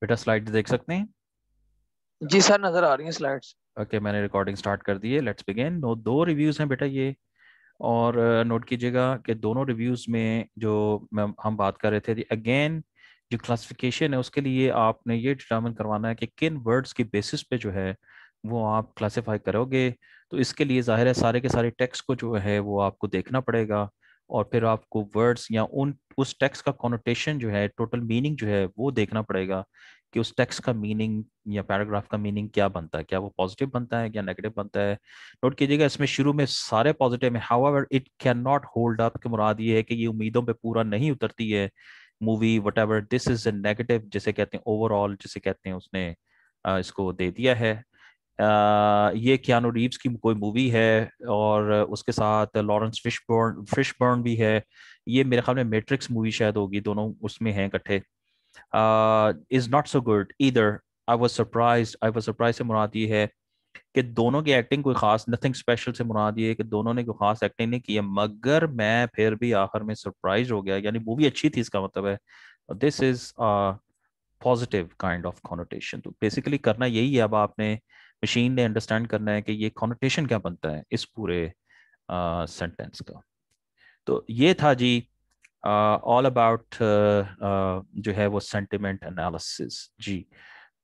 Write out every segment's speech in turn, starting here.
बेटा स्लाइड्स देख सकते हैं जी सर नजर आ रही है स्लाइड्स ओके okay, मैंने रिकॉर्डिंग स्टार्ट कर दी है लेट्स बिगिन नो दो रिव्यूज हैं बेटा ये और नोट uh, कीजिएगा कि दोनों रिव्यूज में जो हम बात कर रहे थे अगेन जो क्लासिफिकेशन है उसके लिए आपने ये डिटर्मन करवाना है कि किन वर्ड्स की बेसिस पे जो है वो आप क्लासिफाई करोगे तो इसके लिए जाहिर है सारे के सारे टेक्स्ट को जो है वो आपको देखना पड़ेगा और फिर आपको वर्ड्स या उन उस टेक्स्ट का कॉनोटेशन जो है टोटल मीनिंग जो है वो देखना पड़ेगा कि उस टेक्स्ट का मीनिंग या पैराग्राफ का मीनिंग क्या बनता है क्या वो पॉजिटिव बनता है क्या नेगेटिव बनता है नोट कीजिएगा इसमें शुरू में सारे पॉजिटिव है how it can not hold up की मुराद ये है कि ये उम्मीदों पर पूरा नहीं उतरती है movie whatever this is a negative जिसे कहते हैं ओवरऑल जिसे कहते हैं उसने इसको दे दिया है ये क्यानो रीव्स की कोई मूवी है और उसके साथ लॉरेंस फिशबर्न फिशबर्न भी है ये मेरे ख्याल में मैट्रिक्स मूवी शायद होगी दोनों उसमें हैं इकट्ठे is not so good either I was surprise I was surprise से मुराद ये है कि दोनों की एक्टिंग कोई खास नथिंग स्पेशल से मुराद ये कि दोनों ने कोई खास एक्टिंग नहीं की है मगर मैं फिर भी आखिर में सरप्राइज हो गया यानी मूवी अच्छी थी इसका मतलब है this is positive kind of connotation तो बेसिकली करना यही है अब आपने मशीन ने अंडरस्टैंड करना है कि ये कॉनोटेशन क्या बनता है इस पूरे सेंटेंस का तो ये था जी all uh, about uh, uh, जो है वो सेंटिमेंट एनालिसिस जी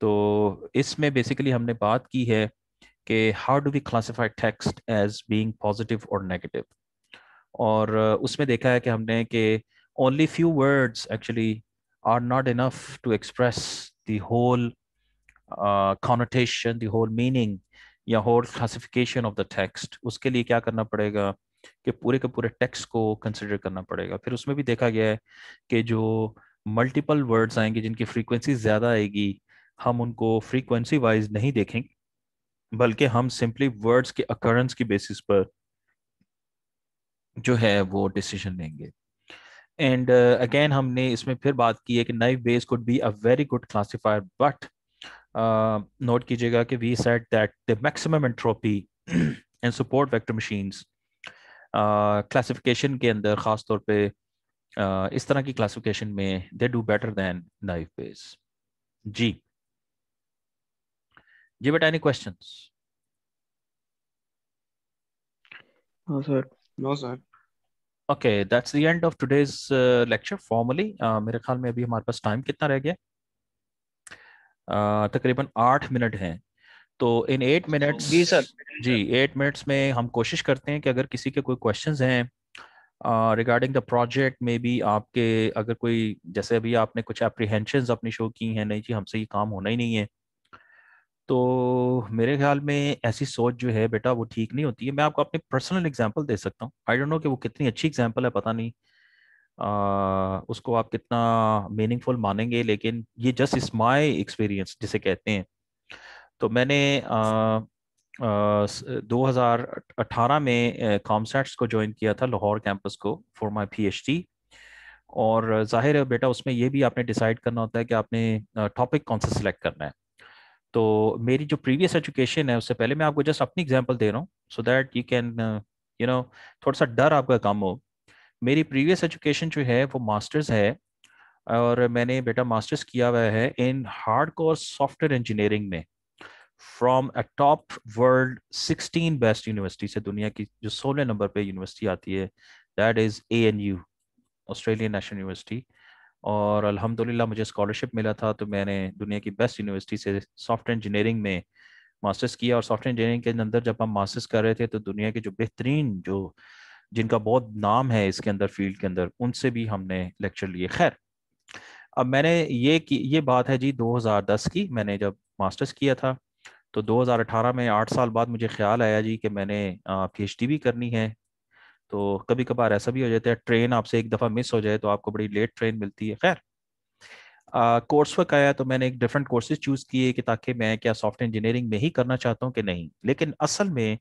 तो इसमें बेसिकली हमने बात की है कि how do we classify text as being positive और नेगेटिव और उसमें देखा है कि हमने कि only few words actually are not enough to express the whole uh, connotation the whole meaning या whole classification of the text, उसके लिए क्या करना पड़ेगा कि पूरे के पूरे टेक्स्ट को कंसिडर करना पड़ेगा फिर उसमें भी देखा गया है कि जो मल्टीपल वर्ड्स आएंगे जिनकी फ्रीक्वेंसी ज़्यादा आएगी हम उनको फ्रीक्वेंसी वाइज नहीं देखेंगे बल्कि हम सिंपली वर्ड्स के अकरेंस की बेसिस पर जो है वो डिसीजन लेंगे एंड अगेन uh, हमने इसमें फिर बात की है कि naive Bayes could be a very good classifier but note कीजिएगा कि we set that the maximum entropy and support vector machines classification के अंदर ख़ास तौर पे uh, इस तरह की क्लासिफिकेशन में they do better than naive Bayes जी जी बेटा any question okay that's the end of that's lecture formally uh, uh, मेरे ख्याल में अभी हमारे पास टाइम कितना रह गया तकरीबन आठ मिनट हैं तो इन एट मिनट्स जी सर जी एट मिनट्स में हम कोशिश करते हैं कि अगर किसी के कोई क्वेश्चंस हैं रिगार्डिंग द प्रोजेक्ट में भी आपके अगर कोई जैसे अभी आपने कुछ अप्रीहेंशन अपनी शो की हैं नहीं जी हमसे ये काम होना ही नहीं है तो मेरे ख्याल में ऐसी सोच जो है बेटा वो ठीक नहीं होती है मैं आपको अपनी पर्सनल एग्जाम्पल दे सकता हूँ आई डोंट नो कि वो कितनी अच्छी एग्जाम्पल है पता नहीं उसको आप कितना मीनिंगफुल मानेंगे लेकिन ये जस्ट इज माई एक्सपीरियंस जिसे कहते हैं तो मैंने uh, uh, 2018 में कॉमसेट्स को ज्वाइन किया था लाहौर कैंपस को फॉर माई पीएचडी और जाहिर है बेटा उसमें ये भी आपने डिसाइड करना होता है कि आपने टॉपिक कौन सा सिलेक्ट करना है तो मेरी जो प्रीवियस एजुकेशन है उससे पहले मैं आपको जस्ट अपनी एग्जांपल दे रहा हूँ so that you can you know थोड़ा सा डर आपका कम हो मेरी प्रीवियस एजुकेशन जो है वो मास्टर्स है और मैंने बेटा मास्टर्स किया हुआ है in hard core software engineering में from a top world sixteen best university से दुनिया की जो सोलह नंबर पे यूनिवर्सिटी आती है that is A N U Australian National University और अल्हम्दुलिल्लाह मुझे स्कॉलरशिप मिला था तो मैंने दुनिया की बेस्ट यूनिवर्सिटी से सॉफ्टवेयर इंजीनियरिंग में मास्टर्स किया और सॉफ्टवेयर इंजीनियरिंग के अंदर जब हम मास्टर्स कर रहे थे तो दुनिया के जो बेहतरीन जो जिनका बहुत नाम है इसके अंदर फील्ड के अंदर उनसे भी हमने लेक्चर लिए खैर अब मैंने ये की ये बात है जी 2010 की मैंने जब मास्टर्स किया था तो 2018 में आठ साल बाद मुझे ख्याल आया जी कि मैंने पी एच भी करनी है तो कभी कभार ऐसा भी हो जाता है ट्रेन आपसे एक दफ़ा मिस हो जाए तो आपको बड़ी लेट ट्रेन मिलती है खैर कोर्स वर्क आया तो मैंने एक डिफरेंट कोर्सेज चूज़ किए कि ताकि मैं क्या सॉफ्टवेयर इंजीनियरिंग में ही करना चाहता हूँ कि नहीं लेकिन असल में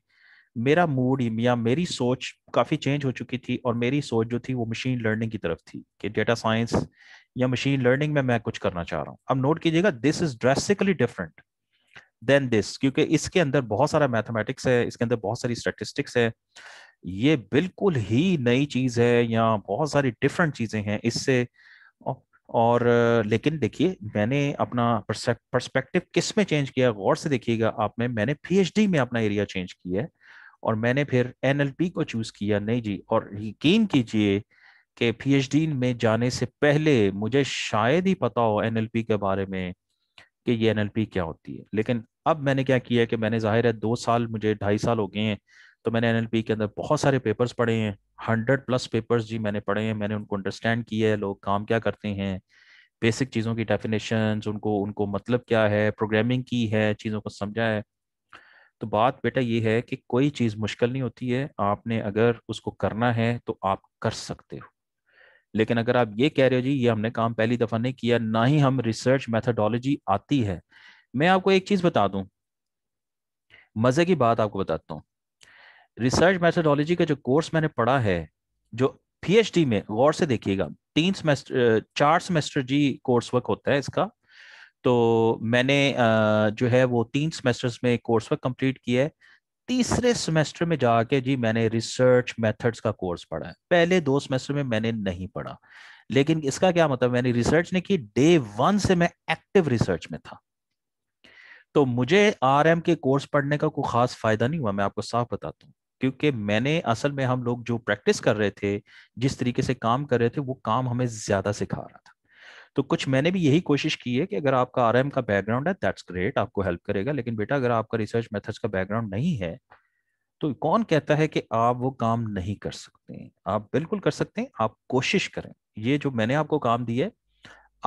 मेरा मूड या मेरी सोच काफ़ी चेंज हो चुकी थी और मेरी सोच जो थी वो मशीन लर्निंग की तरफ थी कि डेटा साइंस या मशीन लर्निंग में मैं कुछ करना चाह रहा हूँ अब नोट कीजिएगा this is drastically different than this क्योंकि इसके अंदर बहुत सारा मैथमेटिक्स है इसके अंदर बहुत सारी स्टेटिस्टिक्स है ये बिल्कुल ही नई चीज़ है या बहुत सारी डिफरेंट चीज़ें हैं इससे और लेकिन देखिए मैंने अपना पर्सपेक्टिव किस में चेंज किया गौर से देखिएगा आप में मैंने पीएचडी में अपना एरिया चेंज किया है और मैंने फिर एन को चूज किया नहीं जी और यकीन कीजिए कि पी में जाने से पहले मुझे शायद ही पता हो एन के बारे में कि ये एन क्या होती है लेकिन अब मैंने क्या किया कि मैंने जाहिर है दो साल मुझे ढाई साल हो गए हैं तो मैंने एन के अंदर बहुत सारे पेपर्स पढ़े हैं हंड्रेड प्लस पेपर्स जी मैंने पढ़े हैं मैंने उनको अंडरस्टैंड किया है लोग काम क्या करते हैं बेसिक चीज़ों की डेफिनेशन उनको उनको मतलब क्या है प्रोग्रामिंग की है चीज़ों को समझा है तो बात बेटा ये है कि कोई चीज़ मुश्किल नहीं होती है आपने अगर उसको करना है तो आप कर सकते हो लेकिन अगर आप ये कह रहे हो जी ये हमने काम पहली दफ़ा नहीं किया ना ही हम रिसर्च मैथडोलॉजी आती है मैं आपको एक चीज़ बता दू मज़े की बात आपको बताता हूँ रिसर्च मैथडोलॉजी का जो कोर्स मैंने पढ़ा है जो पीएचडी में गौर से देखिएगा तीन सेमेस्टर चार सेमेस्टर जी कोर्स वर्क होता है इसका तो मैंने जो है वो तीन सेमेस्टर्स में कोर्स वर्क कंप्लीट किया है तीसरे सेमेस्टर में जाके जी मैंने रिसर्च मेथड्स का कोर्स पढ़ा है पहले दो सेमेस्टर में मैंने नहीं पढ़ा लेकिन इसका क्या मतलब मैंने रिसर्च नहीं की डे वन से मैं एक्टिव रिसर्च में था तो मुझे आर के कोर्स पढ़ने का कोई खास फायदा नहीं हुआ मैं आपको साफ बताता हूँ क्योंकि मैंने असल में हम लोग जो प्रैक्टिस कर रहे थे जिस तरीके से काम कर रहे थे वो काम हमें ज्यादा सिखा रहा था तो कुछ मैंने भी यही कोशिश की है कि अगर आपका आर का बैकग्राउंड है दैट्स ग्रेट आपको हेल्प करेगा लेकिन बेटा अगर आपका रिसर्च मेथड्स का बैकग्राउंड नहीं है तो कौन कहता है कि आप वो काम नहीं कर सकते आप बिल्कुल कर सकते हैं आप कोशिश करें ये जो मैंने आपको काम दिया है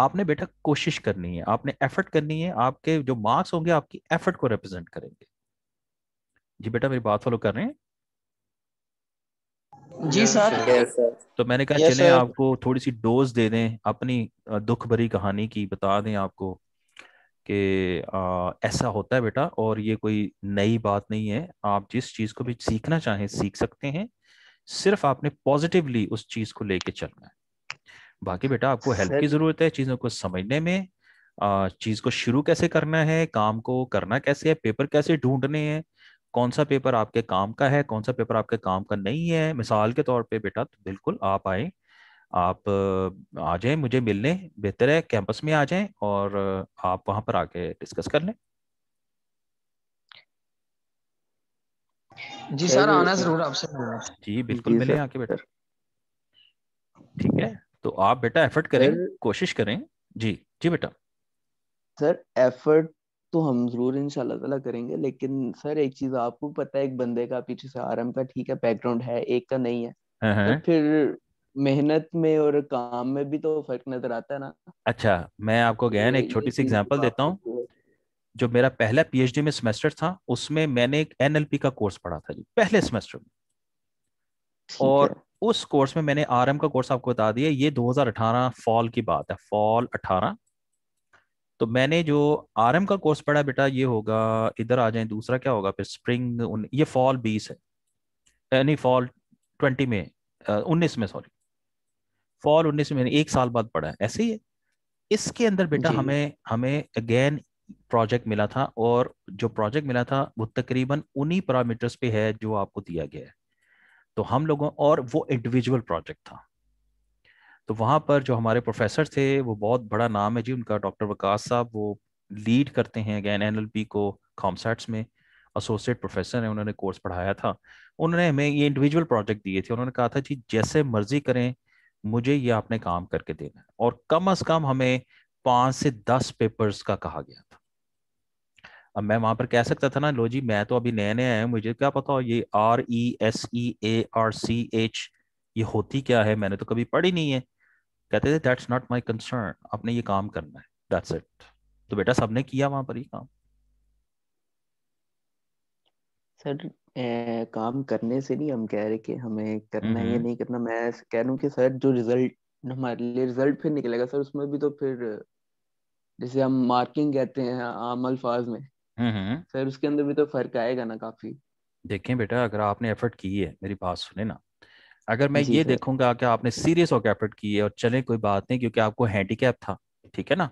आपने बेटा कोशिश करनी है आपने एफर्ट करनी है आपके जो मार्क्स होंगे आपकी एफर्ट को रिप्रेजेंट करेंगे जी बेटा मेरी बात फॉलो कर रहे हैं जी सर तो मैंने कहा चले आपको थोड़ी सी डोज दे दें अपनी दुख भरी कहानी की बता दें आपको कि ऐसा होता है बेटा और ये कोई नई बात नहीं है आप जिस चीज को भी सीखना चाहें सीख सकते हैं सिर्फ आपने पॉजिटिवली उस चीज को लेके चलना है बाकी बेटा आपको हेल्प की जरूरत है चीजों को समझने में चीज को शुरू कैसे करना है काम को करना कैसे है पेपर कैसे ढूंढने हैं कौन सा पेपर आपके काम का है कौन सा पेपर आपके काम का नहीं है मिसाल के तौर पे बेटा तो बिल्कुल आप आए आप आ जाएं मुझे मिलने बेहतर है कैंपस में आ जाएं और आप वहां पर आके डिस्कस कर लें जी सर आना तो जरूर आपसे जी बिल्कुल मिले आके बेटा ठीक है तो आप बेटा एफर्ट करें कोशिश करें जी जी बेटा सर एफर्ट तो हम जरूर इनशाला तला करेंगे लेकिन सर एक चीज आपको पता है एक बंदे का पीछे से आरएम का ठीक है बैकग्राउंड है एक का नहीं है हाँ, तो हाँ। फिर मेहनत में और काम में भी तो फर्क नजर आता है ना अच्छा मैं आपको गहन तो एक छोटी सी एग्जांपल देता हूँ जो मेरा पहला पीएचडी में सेमेस्टर था उसमें मैंने एक एनएलपी का कोर्स पढ़ा था जी पहले सेमेस्टर में और उस कोर्स में मैंने आरएम का कोर्स आपको बता दिया ये 2018 फॉल की बात है फॉल 18 तो मैंने जो आरएम का कोर्स पढ़ा बेटा ये होगा इधर आ जाए दूसरा क्या होगा फिर स्प्रिंग उन, ये फॉल बीस है यानी फॉल ट्वेंटी में उन्नीस में सॉरी फॉल उन्नीस में एक साल बाद पढ़ा है ऐसे ही है इसके अंदर बेटा हमें हमें अगेन प्रोजेक्ट मिला था और जो प्रोजेक्ट मिला था वो तकरीबन उन्हीं पैरामीटर्स पे है जो आपको दिया गया है तो हम लोगों और वो इंडिविजुअल प्रोजेक्ट था तो वहाँ पर जो हमारे प्रोफेसर थे वो बहुत बड़ा नाम है जी उनका डॉक्टर वकास साहब वो लीड करते हैं अगैन एन को कॉमसेट्स में एसोसिएट प्रोफेसर हैं उन्होंने कोर्स पढ़ाया था उन्होंने हमें ये इंडिविजुअल प्रोजेक्ट दिए थे उन्होंने कहा था जी जैसे मर्जी करें मुझे ये आपने काम करके देना है और कम अज कम हमें पाँच से दस पेपर्स का कहा गया था अब मैं वहां पर कह सकता था ना लो जी मैं तो अभी नए नए आया मुझे क्या पता हो ये R E S E A R C H ये होती क्या है मैंने तो कभी पढ़ी नहीं है कहते थे दैट्स नॉट माय कंसर्न आपने ये काम करना है दैट्स इट तो बेटा सबने किया वहां पर ये काम सर ए, काम करने से नहीं हम कह रहे कि हमें करना है या हम्म। नहीं करना मैं कह रहा हूँ कि सर जो रिजल्ट हमारे लिए रिजल्ट फिर निकलेगा सर उसमें भी तो फिर जैसे हम मार्किंग कहते हैं आम अल्फाज में हम्म, हम्म, सर उसके अंदर भी तो फर्क आएगा ना काफी देखें बेटा अगर आपने एफर्ट की है मेरी बात सुने ना अगर मैं ये देखूंगा कि आपने सीरियस की है और चले कोई बात नहीं क्योंकि आपको हैंडीकैप था ठीक है ना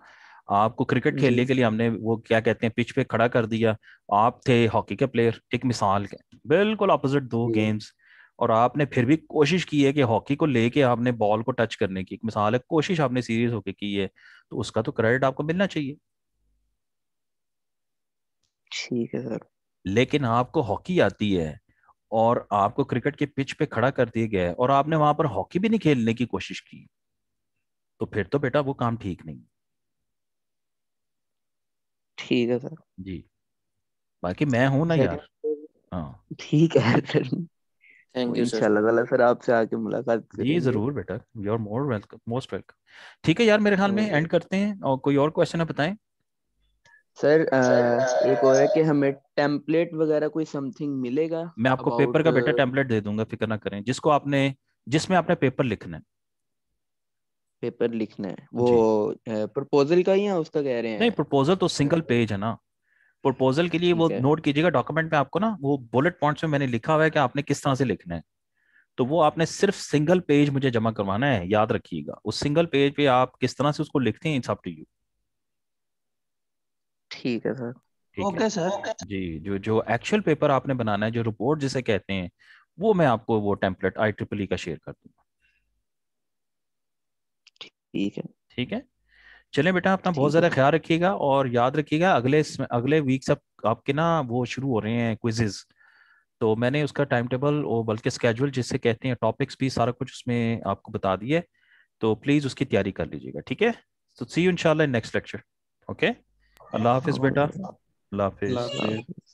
आपको क्रिकेट खेलने के लिए हमने वो क्या कहते हैं पिच पे खड़ा कर दिया आप थे हॉकी के प्लेयर एक मिसाल के बिल्कुल अपोजिट दो गेम्स और आपने फिर भी कोशिश की है कि हॉकी को लेके आपने बॉल को टच करने की एक मिसाल है कोशिश आपने सीरियस होके की है तो उसका तो क्रेडिट आपको मिलना चाहिए ठीक है सर लेकिन आपको हॉकी आती है और आपको क्रिकेट के पिच पे खड़ा कर दिया गया है और आपने वहां पर हॉकी भी नहीं खेलने की कोशिश की तो फिर तो बेटा वो काम ठीक नहीं ठीक है सर जी बाकी मैं हूं ना यार हाँ ठीक है सर थैंक यू सर आपसे आके मुलाकात जी जरूर बेटा you are more welcome most welcome ठीक है यार मेरे ख्याल में एंड करते हैं और कोई और क्वेश्चन है बताएं सर एक और है कि हमें टेम्पलेट वगैरह कोई समथिंग मिलेगा मैं आपको पेपर का बेटा टेम्पलेट दे दूंगा फिक्र ना करें जिसको आपने जिसमें आपने पेपर लिखना है पेपर लिखना है वो प्रपोजल का ही है उसका कह रहे हैं नहीं प्रपोजल तो सिंगल पेज है ना प्रपोजल के लिए वो नोट कीजिएगा डॉक्यूमेंट में आपको ना वो बुलेट पॉइंट्स में मैंने लिखा हुआ है कि आपने किस तरह से लिखना है तो वो आपने सिर्फ सिंगल पेज मुझे जमा करवाना है याद रखिएगा उस सिंगल पेज पे आप किस तरह से उसको लिखते हैं इट्स अप टू यू ठीक है सर ओके सर जी जो जो एक्चुअल पेपर आपने बनाना है जो रिपोर्ट जिसे कहते हैं वो मैं आपको वो टेम्पलेट आई ट्रिपल ई का शेयर कर दूंगा ठीक है ठीक है चले बेटा अपना बहुत ज्यादा ख्याल रखिएगा और याद रखिएगा अगले अगले वीक सब आपके ना वो शुरू हो रहे हैं क्विजेज तो मैंने उसका टाइम टेबल और बल्कि स्केजुअल जिससे कहते हैं टॉपिक्स भी सारा कुछ उसमें आपको बता दिए तो प्लीज उसकी तैयारी कर लीजिएगा ठीक है तो सी यू इंशाल्लाह नेक्स्ट लेक्चर ओके अल्लाह हाफिज बेटा अल्लाह हाफिज